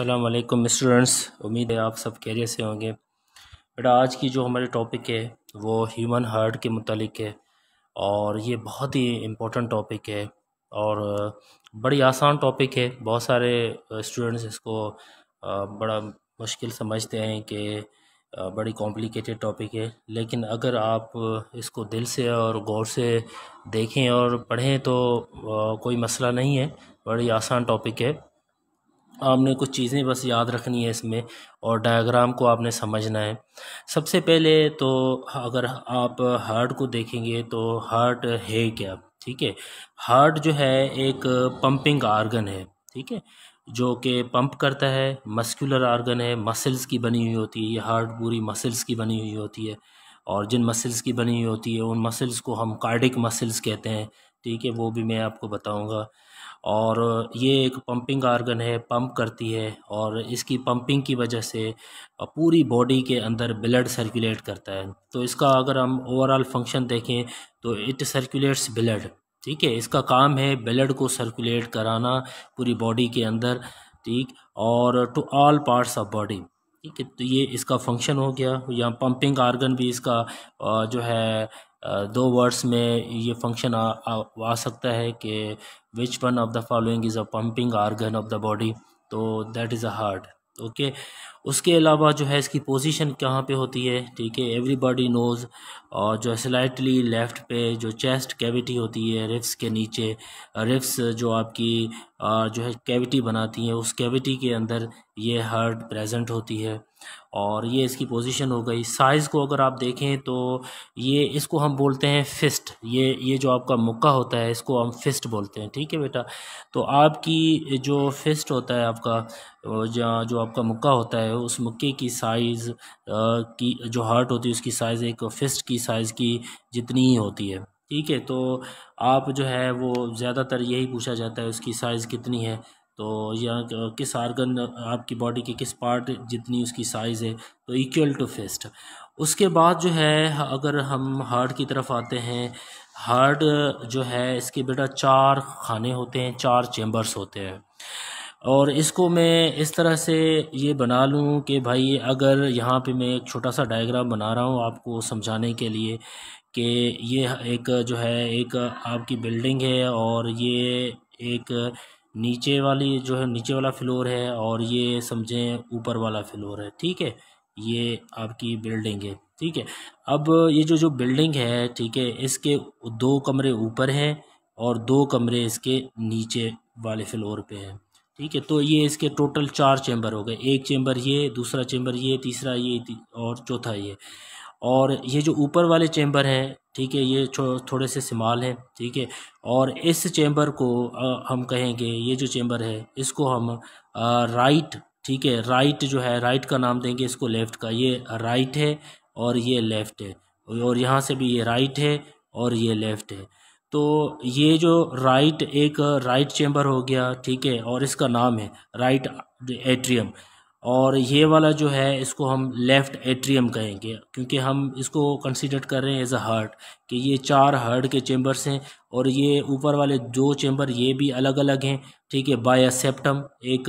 अल्लाम स्टूडेंट्स उम्मीद है आप सब कैरियर से होंगे बेटा आज की जो हमारे टॉपिक है वो ह्यूमन हार्ट के मतलब है और ये बहुत ही इम्पोर्टेंट टॉपिक है और बड़ी आसान टॉपिक है बहुत सारे स्टूडेंट्स इसको बड़ा मुश्किल समझते हैं कि बड़ी कॉम्प्लिकेटेड टॉपिक है लेकिन अगर आप इसको दिल से और गौर से देखें और पढ़ें तो कोई मसला नहीं है बड़ी आसान टॉपिक है आपने कुछ चीज़ें बस याद रखनी है इसमें और डायग्राम को आपने समझना है सबसे पहले तो अगर आप हार्ट को देखेंगे तो हार्ट है क्या ठीक है हार्ट जो है एक पंपिंग आर्गन है ठीक है जो कि पंप करता है मस्कुलर आर्गन है मसल्स की बनी हुई होती है ये हार्ट पूरी मसल्स की बनी हुई होती है और जिन मसल्स की बनी हुई होती है उन मसल्स को हम कार्डिक मसल्स कहते हैं ठीक है वो भी मैं आपको बताऊँगा और ये एक पंपिंग आर्गन है पंप करती है और इसकी पंपिंग की वजह से पूरी बॉडी के अंदर ब्लड सर्कुलेट करता है तो इसका अगर हम ओवरऑल फंक्शन देखें तो इट सर्कुलेट्स ब्लड ठीक है इसका काम है ब्लड को सर्कुलेट कराना पूरी बॉडी के अंदर ठीक और to all parts of body ठीक है तो ये इसका फंक्शन हो गया या पंपिंग आर्गन भी इसका जो है दो वर्ड्स में ये फंक्शन आ, आ, आ सकता है कि which one of the following is a pumping organ of the body तो that is a heart okay उसके अलावा जो है इसकी पोजीशन कहाँ पे होती है ठीक है एवरीबॉडी नोज़ और जो स्लाइटली लेफ़्ट पे जो चेस्ट कैविटी होती है रिफ्स के नीचे रिफ्स जो आपकी जो है कैविटी बनाती है उस कैविटी के अंदर ये हार्ट प्रेजेंट होती है और ये इसकी पोजीशन हो गई साइज़ को अगर आप देखें तो ये इसको हम बोलते हैं फिस्ट ये ये जो आपका मुक्का होता है इसको हम फिस्ट बोलते हैं ठीक है बेटा तो आपकी जो फिस्ट होता है आपका जहाँ जो आपका मुक्का होता है उस मुक्के की साइज़ की जो हार्ट होती है उसकी साइज़ एक फिस्ट की साइज़ की जितनी ही होती है ठीक है तो आप जो है वो ज़्यादातर यही पूछा जाता है उसकी साइज़ कितनी है तो या किस आर्गन आपकी बॉडी के किस पार्ट जितनी उसकी साइज़ है तो इक्वल टू फेस्ट उसके बाद जो है अगर हम हार्ट की तरफ आते हैं हार्ट जो है इसके बेटा चार खाने होते हैं चार चैम्बर्स होते हैं और इसको मैं इस तरह से ये बना लूँ कि भाई अगर यहाँ पे मैं एक छोटा सा डायग्राम बना रहा हूँ आपको समझाने के लिए कि ये एक जो है एक आपकी बिल्डिंग है और ये एक नीचे वाली जो है नीचे वाला फ्लोर है और ये समझें ऊपर वाला फ्लोर है ठीक है ये आपकी बिल्डिंग है ठीक है अब ये जो जो बिल्डिंग है ठीक है इसके दो कमरे ऊपर हैं और दो कमरे इसके नीचे वाले फ्लोर पे हैं ठीक है तो ये इसके टोटल चार चैम्बर हो गए एक चैम्बर ये दूसरा चैम्बर ये तीसरा ये और चौथा ये और ये जो ऊपर वाले चैम्बर हैं ठीक है ये थोड़े से सिमाल हैं ठीक है और इस चैम्बर को आ, हम कहेंगे ये जो चैम्बर है इसको हम आ, राइट ठीक है राइट जो है राइट का नाम देंगे इसको लेफ़्ट का ये राइट है और ये लेफ़्ट है और यहाँ से भी ये राइट है और ये लेफ़्ट है तो ये जो राइट एक राइट चैम्बर हो गया ठीक है और इसका नाम है राइट एट्रियम और ये वाला जो है इसको हम लेफ़्ट एट्रियम कहेंगे क्योंकि हम इसको कंसीडर कर रहे हैं एज अ हार्ट कि ये चार हार्ट के चेम्बर्स हैं और ये ऊपर वाले दो चेम्बर ये भी अलग अलग हैं ठीक है बाय सेप्टम एक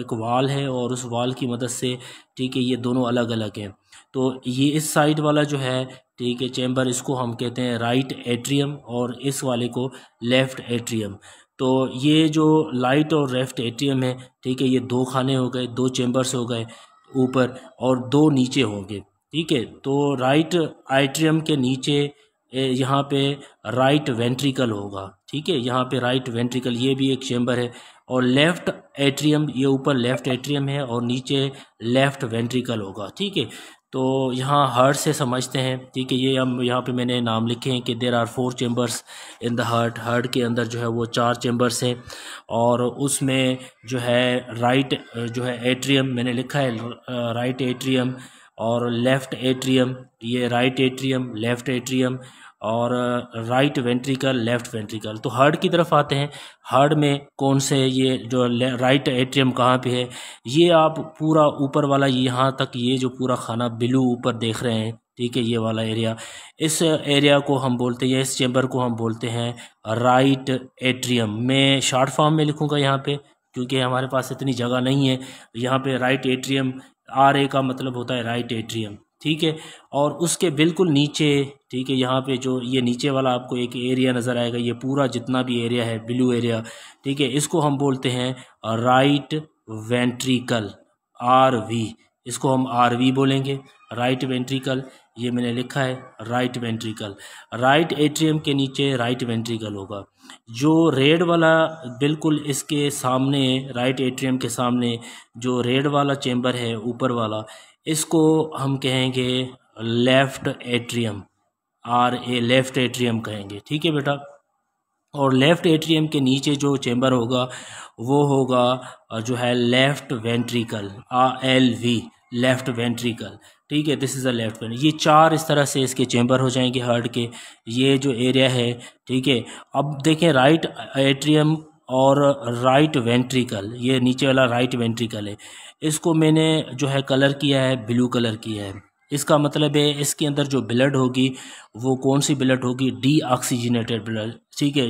एक वाल है और उस वाल की मदद से ठीक है ये दोनों अलग अलग हैं तो ये इस साइड वाला जो है ठीक है चेम्बर इसको हम कहते हैं राइट एट्रियम और इस वाले को लेफ़्ट एट्रियम तो ये जो लाइट और लेफ्ट एटीएम है ठीक है ये दो खाने हो गए दो चैम्बर्स हो गए ऊपर और दो नीचे हो गए ठीक है तो राइट आइट्रियम के नीचे यहाँ पे राइट वेंट्रिकल होगा ठीक है यहाँ पे राइट वेंट्रिकल ये भी एक चैम्बर है और लेफ्ट एट्रियम ये ऊपर लेफ्ट एट्रियम है और नीचे लेफ्ट वेंट्रिकल होगा ठीक है तो यहाँ हार्ट से समझते हैं ठीक है ये हम यहाँ पे मैंने नाम लिखे हैं कि there are four chambers in the heart heart के अंदर जो है वो चार चैम्बर्स हैं और उसमें जो है राइट जो है एट्रियम मैंने लिखा है राइट एट्रियम और लेफ़्ट एट्रियम ये राइट एट्रियम लेफ़्ट एट्रियम और राइट वेंट्रिकल लेफ्ट वेंट्रिकल तो हर्ड की तरफ आते हैं हर्ड में कौन से ये जो राइट एट्रियम कहाँ पे है ये आप पूरा ऊपर वाला यहाँ तक ये जो पूरा खाना ब्लू ऊपर देख रहे हैं ठीक है ये वाला एरिया इस एरिया को हम बोलते हैं इस चैम्बर को हम बोलते हैं राइट एट्रियम मैं शार्ट फॉर्म में लिखूँगा यहाँ पर क्योंकि हमारे पास इतनी जगह नहीं है यहाँ पर राइट एट्रियम आर ए का मतलब होता है राइट एट्रियम ठीक है और उसके बिल्कुल नीचे ठीक है यहाँ पे जो ये नीचे वाला आपको एक एरिया नज़र आएगा ये पूरा जितना भी एरिया है ब्लू एरिया ठीक है इसको हम बोलते हैं राइट वेंट्रिकल आर वी इसको हम आर वी बोलेंगे राइट वेंट्रिकल ये मैंने लिखा है राइट वेंट्रिकल राइट एट्रियम के नीचे राइट वेंट्रिकल होगा जो रेड वाला बिल्कुल इसके सामने राइट एट्रियम के सामने जो रेड वाला चैम्बर है ऊपर वाला इसको हम कहेंगे left atrium R A left atrium कहेंगे ठीक है बेटा और लेफ़्ट एट्रियम के नीचे जो चैम्बर होगा वो होगा जो है लेफ़्ट वेंट्रिकल आ एल वी लेफ़्ट वेंट्रिकल ठीक है दिस इज़ अ लेफ़्ट ये चार इस तरह से इसके चैम्बर हो जाएंगे हार्ट के ये जो एरिया है ठीक है अब देखें राइट एट्रियम और राइट वेंट्रिकल ये नीचे वाला राइट वेंट्रिकल है इसको मैंने जो है कलर किया है ब्लू कलर किया है इसका मतलब है इसके अंदर जो ब्लड होगी वो कौन सी ब्लड होगी डी ऑक्सीजनेटेड ब्लड ठीक है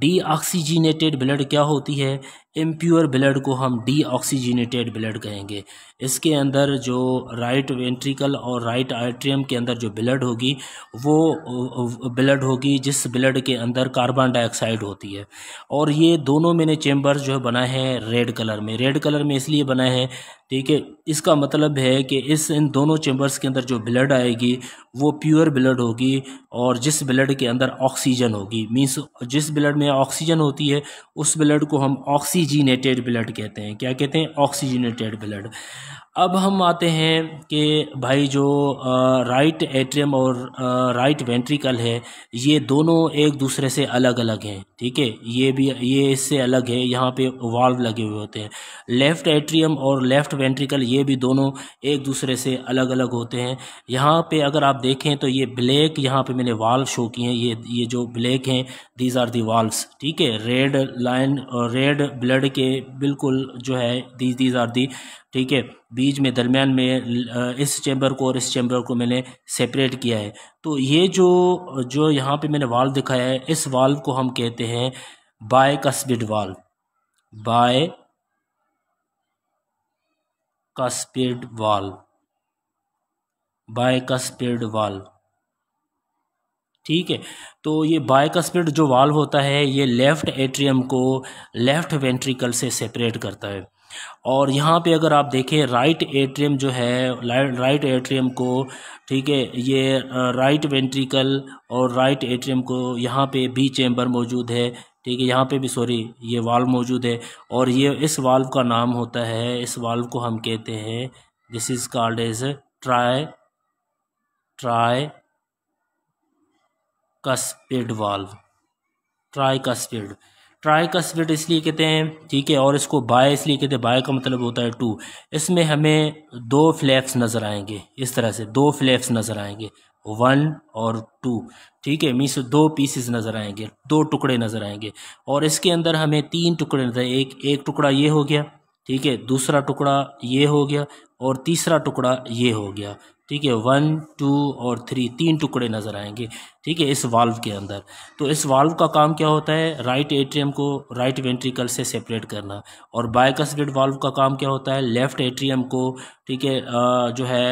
डी ऑक्सीजीनेटेड ब्लड क्या होती है एमप्योर ब्लड को हम डी ऑक्सीजीनेटेड ब्लड कहेंगे इसके अंदर जो राइट वेंट्रिकल और राइट आर्ट्रियम के अंदर जो ब्लड होगी वो ब्लड होगी जिस ब्लड के अंदर कार्बन डाइऑक्साइड होती है और ये दोनों मैंने चैम्बर्स जो है बनाए हैं रेड कलर में रेड कलर में इसलिए बनाए हैं ठीक है इसका मतलब है कि इस इन दोनों चैम्बर्स के अंदर जो ब्लड आएगी वो प्योर ब्लड होगी और जिस ब्लड के अंदर ऑक्सीजन होगी मीन्स जिस ब्लड में ऑक्सीजन होती है उस ब्लड को हम ऑक्सीजिनेटेड ब्लड कहते हैं क्या कहते हैं ऑक्सीजिनेटेड ब्लड अब हम आते हैं कि भाई जो राइट एट्रियम और राइट वेंट्रिकल है ये दोनों एक दूसरे से अलग अलग हैं ठीक है ये भी ये इससे अलग है यहाँ पे वाल्व लगे हुए होते हैं लेफ़्ट एट्रियम और लेफ़्ट वेंट्रिकल ये भी दोनों एक दूसरे से अलग अलग होते हैं यहाँ पे अगर आप देखें तो ये ब्लैक यहाँ पे मैंने वाल्व शो किए हैं ये ये जो ब्लैक हैं दीज आर दी वाल्व्स ठीक है रेड लाइन और रेड ब्लड के बिल्कुल जो है दीज दीज आर दी ठीक है बीच में दरमियान में इस चैम्बर को और इस चैम्बर को मैंने सेपरेट किया है तो ये जो जो यहाँ पे मैंने वाल्व दिखाया है इस वाल्व को हम कहते हैं bicuspid valve bicuspid valve bicuspid valve ठीक है तो ये बाय जो वाल्व होता है ये लेफ़्ट एट्रियम को लेफ़्ट वेंट्रिकल से सेपरेट करता है और यहाँ पे अगर आप देखें राइट एट्रियम जो है राइट एट्रियम को ठीक है ये राइट वेंट्रिकल और राइट एट्रियम को यहाँ पे बी चैम्बर मौजूद है ठीक है यहाँ पे भी सॉरी ये वाल्व मौजूद है और ये इस वाल्व का नाम होता है इस वाल्व को हम कहते हैं this is called as tri tricuspid valve tricuspid tri का ट्राइकस्पिड इसलिए कहते हैं ठीक है और इसको बाय इसलिए कहते हैं बाय का मतलब होता है टू इसमें हमें दो फ्लैप्स नज़र आएंगे इस तरह से दो फ्लैप्स नज़र आएंगे वन और टू ठीक है मीन्स दो पीसेस नज़र आएंगे दो टुकड़े नज़र आएंगे और इसके अंदर हमें तीन टुकड़े नज़र एक एक टुकड़ा ये हो गया ठीक है दूसरा टुकड़ा ये हो गया और तीसरा टुकड़ा ये हो गया ठीक है वन टू और थ्री तीन टुकड़े नज़र आएंगे ठीक है इस वाल्व के अंदर तो इस वाल्व का काम क्या होता है राइट एट्रियम को राइट वेंट्रिकल से सेपरेट करना और बायकसडेड वाल्व का काम क्या होता है लेफ़्ट एट्रियम को ठीक है जो है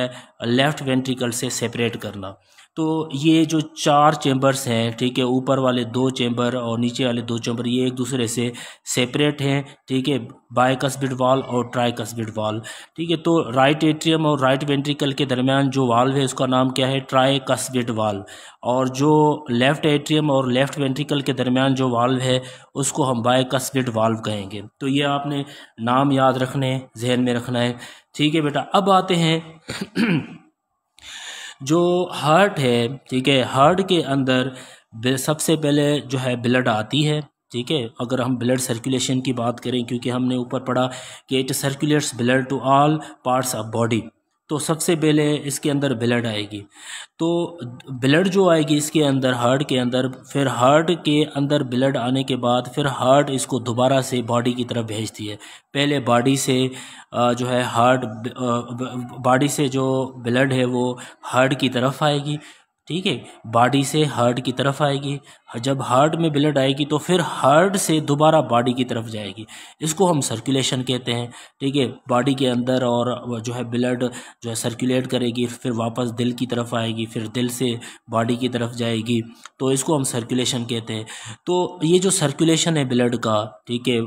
लेफ़्ट वेंट्रिकल से सेपरेट करना तो ये जो चार चैम्बर्स हैं ठीक है ऊपर वाले दो चैम्बर और नीचे वाले दो चैम्बर ये एक दूसरे से सेपरेट हैं ठीक है बायकस्बिड वाल और ट्राइकस्बिड वाल ठीक है तो राइट एट्रियम और राइट वेंट्रिकल के दरमियान जो वाल्व है उसका नाम क्या है ट्राइकस्बिड वाल और जो लेफ़्ट एट्रियम और लेफ़्ट वेंट्रिकल के दरमियान जो वाल्व है उसको हम बायकस्बिड वाल्व कहेंगे तो ये आपने नाम याद रखने जहन में रखना है ठीक है बेटा अब आते हैं जो हार्ट है ठीक है हार्ट के अंदर सबसे पहले जो है ब्लड आती है ठीक है अगर हम ब्लड सर्कुलेशन की बात करें क्योंकि हमने ऊपर पढ़ा कि it circulates blood to all parts of body तो सबसे पहले इसके अंदर ब्लड आएगी तो ब्लड जो आएगी इसके अंदर हार्ट के अंदर फिर हार्ट के अंदर ब्लड आने के बाद फिर हार्ट इसको दोबारा से बॉडी की तरफ भेजती है पहले बॉडी से जो है हार्ट बॉडी से जो ब्लड है वो हार्ट की तरफ आएगी ठीक है बॉडी से हार्ट की तरफ आएगी जब हार्ट में ब्लड आएगी तो फिर हार्ट से दोबारा बॉडी की तरफ जाएगी इसको हम सर्कुलेशन कहते हैं ठीक है बॉडी के अंदर और जो है ब्लड जो है सर्कुलेट करेगी फिर वापस दिल की तरफ आएगी फिर दिल से बॉडी की तरफ जाएगी तो इसको हम सर्कुलेशन कहते हैं तो ये जो सर्कुलेशन है ब्लड का ठीक है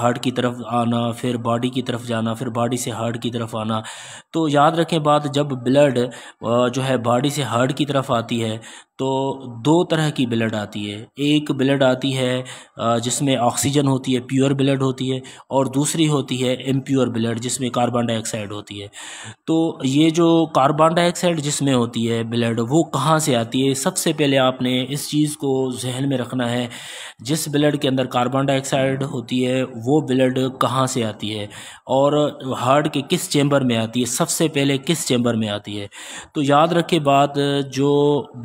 हार्ट की तरफ आना फिर बॉडी की तरफ जाना फिर बॉडी से हार्ट की तरफ आना तो याद रखें बात जब ब्लड जो है बॉडी से हार्ट की तरफ तरफ आती है तो दो तरह की ब्लड आती है एक ब्लड आती है जिसमें ऑक्सीजन होती है प्योर ब्लड होती है और दूसरी होती है इम्प्योर ब्लड जिसमें कार्बन डाइऑक्साइड होती है तो ये जो कार्बन डाइऑक्साइड जिसमें होती है ब्लड वो कहाँ से आती है सबसे पहले आपने इस चीज़ को जहन में रखना है जिस ब्लड के अंदर कार्बन डाइऑक्साइड होती है वो ब्लड कहाँ से आती है और हार्ट के किस चैम्बर में आती है सबसे पहले किस चैम्बर में आती है तो याद रखे बात जो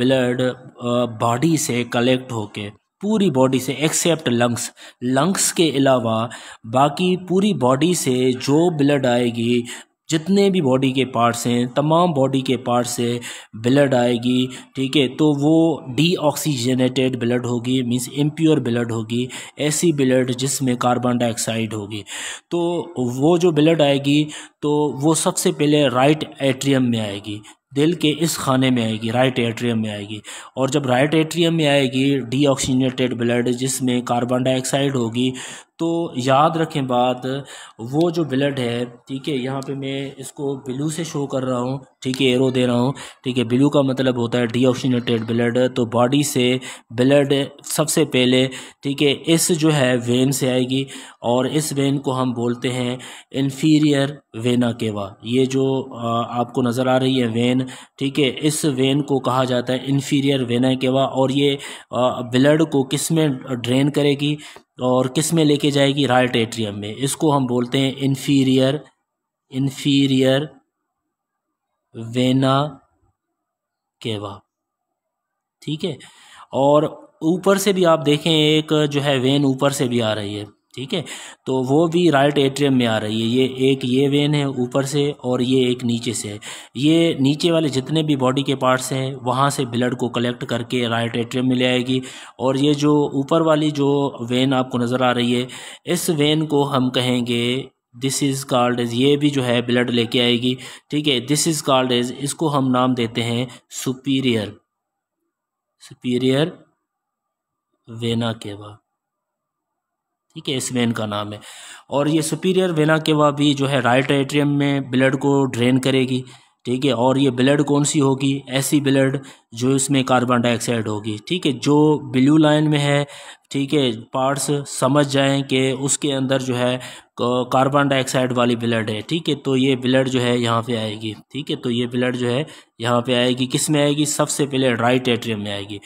ब्लड ब्लड बॉडी से कलेक्ट होके पूरी बॉडी से एक्सेप्ट लंग्स लंग्स के अलावा बाकी पूरी बॉडी से जो ब्लड आएगी जितने भी बॉडी के पार्ट्स हैं तमाम बॉडी के पार्ट से ब्लड आएगी ठीक है तो वो डीऑक्सीजनेटेड ब्लड होगी मींस इम्प्योर ब्लड होगी ऐसी ब्लड जिसमें कार्बन डाइऑक्साइड होगी तो वो जो ब्लड आएगी तो वो सबसे पहले राइट एट्रियम में आएगी दिल के इस खाने में आएगी राइट एट्रियम में आएगी और जब राइट एट्रियम में आएगी डी ब्लड जिसमें कार्बन डाइऑक्साइड होगी तो याद रखें बात वो जो ब्लड है ठीक है यहाँ पे मैं इसको ब्लू से शो कर रहा हूँ ठीक है एरो दे रहा हूँ ठीक है ब्लू का मतलब होता है डीऑक्सीनेटेड ब्लड तो बॉडी से ब्लड सबसे पहले ठीक है इस जो है वेन से आएगी और इस वेन को हम बोलते हैं इन्फीरियर वेना केवा ये जो आपको नज़र आ रही है वेन ठीक है इस वेन को कहा जाता है इन्फीरियर वेना केवा और ये ब्लड को किस में ड्रेन करेगी और किस में लेके जाएगी राइट एट्रियम में इसको हम बोलते हैं इन्फीरियर इन्फीरियर वेना केवा ठीक है और ऊपर से भी आप देखें एक जो है वेन ऊपर से भी आ रही है ठीक है तो वो भी राइट एट्रियम में आ रही है ये एक ये वेन है ऊपर से और ये एक नीचे से है ये नीचे वाले जितने भी बॉडी के पार्ट्स हैं वहाँ से ब्लड को कलेक्ट करके राइट एट्रियम में ले आएगी और ये जो ऊपर वाली जो वेन आपको नज़र आ रही है इस वेन को हम कहेंगे दिस इज़ कॉल्ड एज ये भी जो है ब्लड लेके आएगी ठीक है दिस इज़ कॉल्ड एज इसको हम नाम देते हैं सुपीरियर सुपीरियर वेना केवा ठीक है इस वेन का नाम है और ये सुपीरियर वेना केवा भी जो है राइट एट्रियम में ब्लड को ड्रेन करेगी ठीक है और ये ब्लड कौन सी होगी ऐसी ब्लड जो इसमें कार्बन डाइऑक्साइड होगी ठीक है जो ब्लू लाइन में है ठीक है पार्ट्स समझ जाएं कि उसके अंदर जो है कार्बन डाइऑक्साइड वाली ब्लड है ठीक है तो ये ब्लड जो है यहाँ पे आएगी ठीक है तो ये ब्लड जो है यहाँ पे आएगी किस में आएगी सबसे पहले राइट एट्रियम में आएगी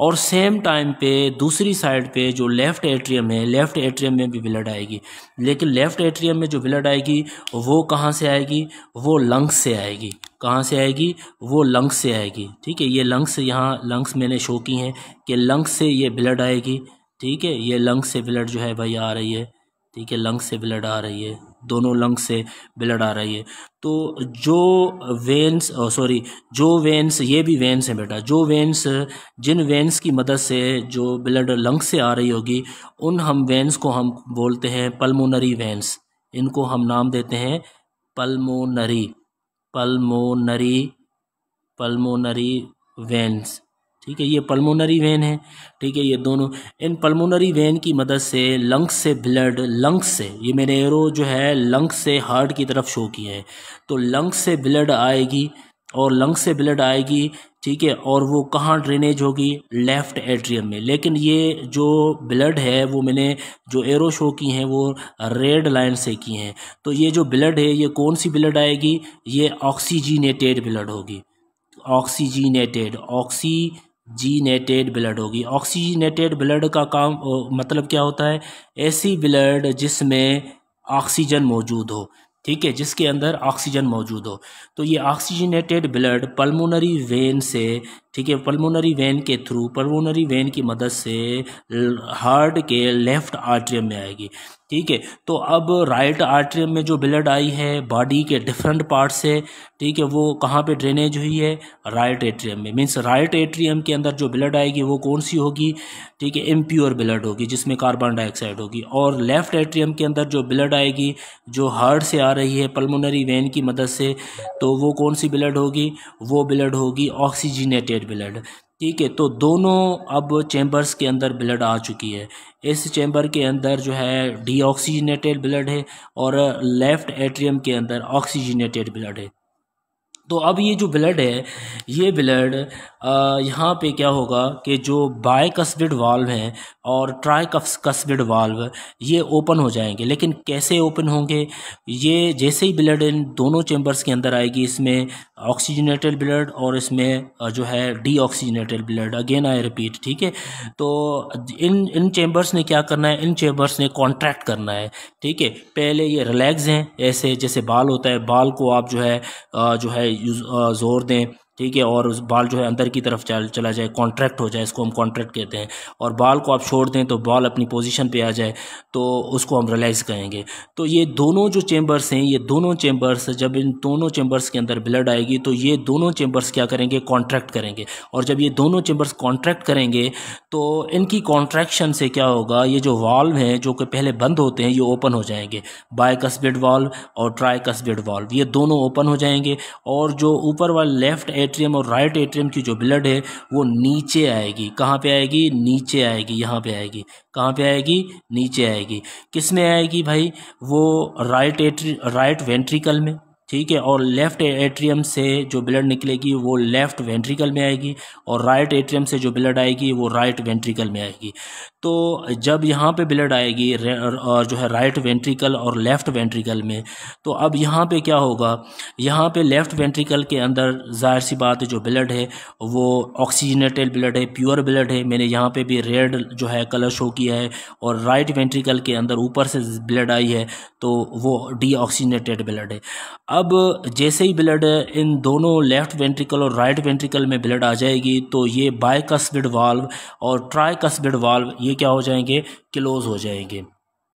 और सेम टाइम पे दूसरी साइड पे जो लेफ़्ट एट्रियम है लेफ़्ट एट्रियम में भी ब्लड आएगी लेकिन लेफ़्ट एट्रियम में जो ब्लड आएगी वो कहाँ से आएगी वो लंग्स से आएगी कहाँ से आएगी वो लंग्स से आएगी ठीक है ये लंग्स यहाँ लंग्स मैंने शो की हैं कि लंग्स से ये ब्लड आएगी ठीक है ये लंग्स से ब्लड जो है भाई आ रही है ठीक है लंग्स से ब्लड आ रही है दोनों लंग्स से ब्लड आ रही है तो जो वेंस सॉरी oh, जो वेंस ये भी वेंस हैं बेटा जो वेंस जिन वेंस की मदद से जो ब्लड लंग से आ रही होगी उन हम वेंस को हम बोलते हैं पल्मोनरी वेंस इनको हम नाम देते हैं पल्मोनरी पल्मोनरी पल्मोनरी वेंस ठीक है ये पल्मोनरी वेन है ठीक है ये दोनों इन पल्मोनरी वेन की मदद से लंग्स से ब्लड लंग्स से ये मैंने एरो जो है लंग्स से हार्ट की तरफ शो किया है तो लंग्स से ब्लड आएगी और लंग्स से ब्लड आएगी ठीक है और वो कहाँ ड्रेनेज होगी लेफ़्ट एट्रियम में लेकिन ये जो ब्लड है वो मैंने जो एरो शो की हैं वो रेड लाइन से की हैं तो ये जो ब्लड है ये कौन सी ब्लड आएगी ये ऑक्सीजीनेटेड ब्लड होगी ऑक्सीजीनेटेड ऑक्सी जीनेटेड ब्लड होगी ऑक्सीजनेटेड ब्लड का काम मतलब क्या होता है ऐसी ब्लड जिसमें ऑक्सीजन मौजूद हो ठीक है जिसके अंदर ऑक्सीजन मौजूद हो तो ये ऑक्सीजनेटेड ब्लड पल्मोनरी वेन से ठीक है पल्मोनरी वेन के थ्रू पल्मोनरी वेन की मदद से हार्ट के लेफ्ट आर्ट्रियम में आएगी ठीक है तो अब राइट आर्ट्रियम में जो ब्लड आई है बॉडी के डिफरेंट पार्ट से ठीक है वो कहाँ पे ड्रेनेज हुई है राइट एट्रियम में मीन्स राइट एट्रियम के अंदर जो ब्लड आएगी वो कौन सी होगी ठीक है इम्प्योर ब्लड होगी जिसमें कार्बन डाइऑक्साइड होगी और लेफ्ट एट्रियम के अंदर जो ब्लड आएगी जो हार्ट से आ रही है पल्मोनरी वेन की मदद से तो वो कौन सी ब्लड होगी वो ब्लड होगी ऑक्सीजनेटेड ब्लड ठीक है तो दोनों अब चैम्बर्स के अंदर ब्लड आ चुकी है इस चैम्बर के अंदर जो है डीऑक्सीजनेटेड ब्लड है और लेफ़्ट एट्रियम के अंदर ऑक्सीजनेटेड ब्लड है तो अब ये जो ब्लड है ये ब्लड यहाँ पे क्या होगा कि जो बाय कस्बिड वाल्व हैं और ट्राई कस्बिड वाल्व ये ओपन हो जाएंगे लेकिन कैसे ओपन होंगे ये जैसे ही ब्लड इन दोनों चैम्बर्स के अंदर आएगी इसमें ऑक्सीजनेटेड ब्लड और इसमें जो है oxygenated blood again I repeat ठीक है तो इन इन चैम्बर्स ने क्या करना है इन चैम्बर्स ने कॉन्ट्रैक्ट करना है ठीक है पहले ये रिलैक्स हैं ऐसे जैसे बाल होता है बाल को आप जो है जो है ज़ोर दें ठीक है और उस बाल जो है अंदर की तरफ चल चला जाए कॉन्ट्रैक्ट हो जाए इसको हम कॉन्ट्रैक्ट कहते हैं और बाल को आप छोड़ दें तो बाल अपनी पोजीशन पे आ जाए तो उसको हम रिलाइज़ कहेंगे तो ये दोनों जो चेम्बर्स हैं ये दोनों चेम्बर्स जब इन दोनों चेम्बर्स के अंदर ब्लड आएगी तो ये दोनों चेम्बर्स क्या करेंगे कॉन्ट्रैक्ट करेंगे और जब ये दोनों चेम्बर्स कॉन्ट्रैक्ट करेंगे तो इनकी कॉन्ट्रैक्शन से क्या होगा ये जो वाल्व हैं जो कि पहले बंद होते हैं ये ओपन हो जाएंगे बाय कस्बिड वाल्व और ट्राई कस्बिड वाल्व ये दोनों ओपन हो जाएंगे और जो ऊपर वाले लेफ्ट एट्रियम और राइट एट्रियम की जो ब्लड है वो नीचे आएगी कहाँ पे आएगी नीचे आएगी यहाँ पे आएगी कहाँ पे आएगी नीचे आएगी किस में आएगी भाई वो राइट एट्री राइट वेंट्रिकल में ठीक है और लेफ़्ट एट्रियम से जो ब्लड निकलेगी वो लेफ़्ट वेंट्रिकल में आएगी और राइट एट्रियम से जो ब्लड आएगी वो राइट वेंट्रिकल में आएगी तो जब यहाँ पे ब्लड आएगी और जो है राइट वेंट्रिकल और लेफ़्ट वेंट्रिकल में तो अब यहाँ पे क्या होगा यहाँ पे लेफ़्ट वेंट्रिकल के अंदर जाहिर सी बात जो ब्लड है वो ऑक्सीजनेटेड ब्लड है प्योर ब्लड है मैंने यहाँ पर भी रेड जो है कलर शो किया है और राइट वेंट्रिकल के अंदर ऊपर से ब्लड आई है तो वो डी ब्लड है अब जैसे ही ब्लड इन दोनों लेफ्ट वेंट्रिकल और राइट वेंट्रिकल में ब्लड आ जाएगी तो ये कस्बिड वाल्व और कस्बिड वाल्व ये क्या हो जाएंगे क्लोज़ हो जाएंगे